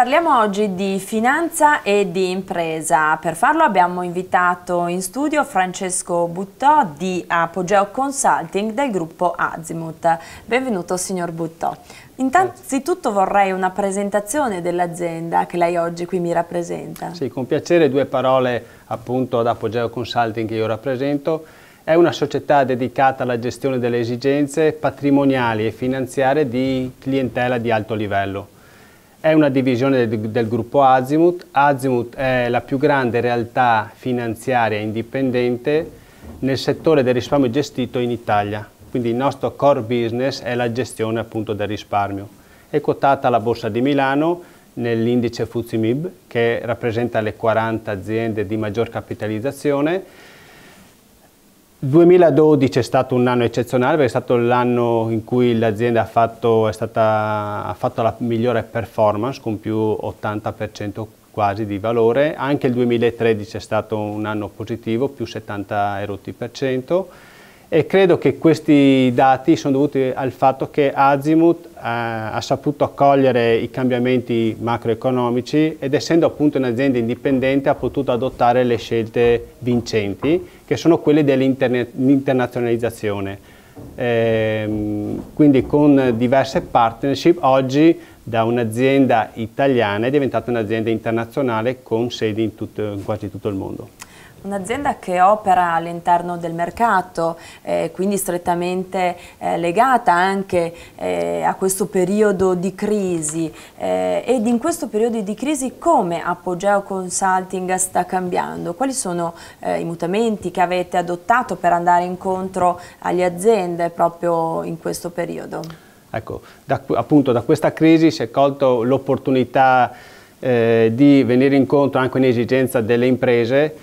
Parliamo oggi di finanza e di impresa. Per farlo abbiamo invitato in studio Francesco Buttò di Apogeo Consulting del gruppo Azimut. Benvenuto signor Buttò. Innanzitutto vorrei una presentazione dell'azienda che lei oggi qui mi rappresenta. Sì, con piacere due parole appunto ad Apogeo Consulting che io rappresento. È una società dedicata alla gestione delle esigenze patrimoniali e finanziarie di clientela di alto livello. È una divisione del, del gruppo Azimut. Azimut è la più grande realtà finanziaria indipendente nel settore del risparmio gestito in Italia. Quindi il nostro core business è la gestione appunto del risparmio. È quotata alla Borsa di Milano nell'indice FUZIMIB che rappresenta le 40 aziende di maggior capitalizzazione 2012 è stato un anno eccezionale perché è stato l'anno in cui l'azienda ha fatto, stata, ha fatto la migliore performance con più 80% quasi di valore, anche il 2013 è stato un anno positivo, più 70 erotti per cento, e credo che questi dati sono dovuti al fatto che Azimut eh, ha saputo accogliere i cambiamenti macroeconomici ed essendo appunto un'azienda indipendente ha potuto adottare le scelte vincenti che sono quelle dell'internazionalizzazione. Eh, quindi con diverse partnership oggi da un'azienda italiana è diventata un'azienda internazionale con sedi in, tutto, in quasi tutto il mondo. Un'azienda che opera all'interno del mercato, eh, quindi strettamente eh, legata anche eh, a questo periodo di crisi eh, ed in questo periodo di crisi come Apogeo Consulting sta cambiando? Quali sono eh, i mutamenti che avete adottato per andare incontro alle aziende proprio in questo periodo? Ecco, da, appunto da questa crisi si è colto l'opportunità eh, di venire incontro anche in esigenza delle imprese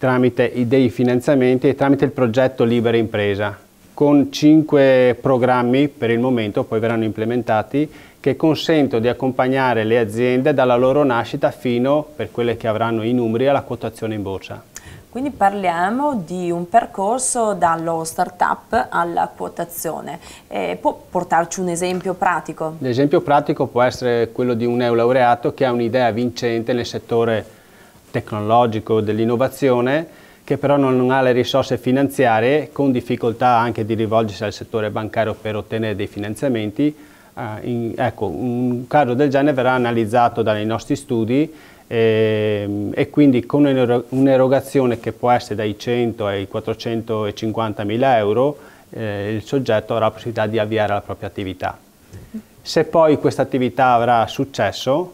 tramite dei finanziamenti e tramite il progetto Libera Impresa, con cinque programmi per il momento, poi verranno implementati, che consentono di accompagnare le aziende dalla loro nascita fino, per quelle che avranno i numeri, alla quotazione in borsa. Quindi parliamo di un percorso dallo start-up alla quotazione. Eh, può portarci un esempio pratico? L'esempio pratico può essere quello di un neolaureato che ha un'idea vincente nel settore tecnologico, dell'innovazione, che però non ha le risorse finanziarie, con difficoltà anche di rivolgersi al settore bancario per ottenere dei finanziamenti. Eh, in, ecco, un caso del genere verrà analizzato dai nostri studi e, ehm, e quindi con un'erogazione che può essere dai 100 ai 450 mila euro eh, il soggetto avrà la possibilità di avviare la propria attività. Se poi questa attività avrà successo,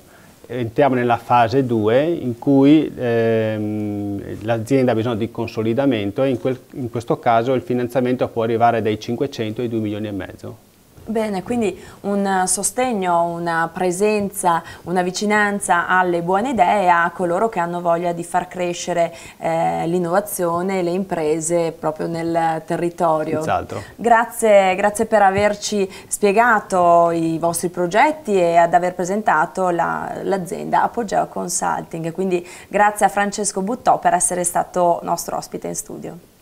entriamo nella fase 2 in cui ehm, l'azienda ha bisogno di consolidamento e in, quel, in, questo caso il finanziamento può arrivare dai 500 ai 2 milioni e mezzo. Bene, quindi un sostegno, una presenza, una vicinanza alle buone idee a coloro che hanno voglia di far crescere eh, l'innovazione e le imprese proprio nel territorio. Grazie, grazie per averci spiegato i vostri progetti e ad aver presentato l'azienda Apogeo Consulting. Quindi grazie a Francesco Buttò per essere stato nostro ospite in studio.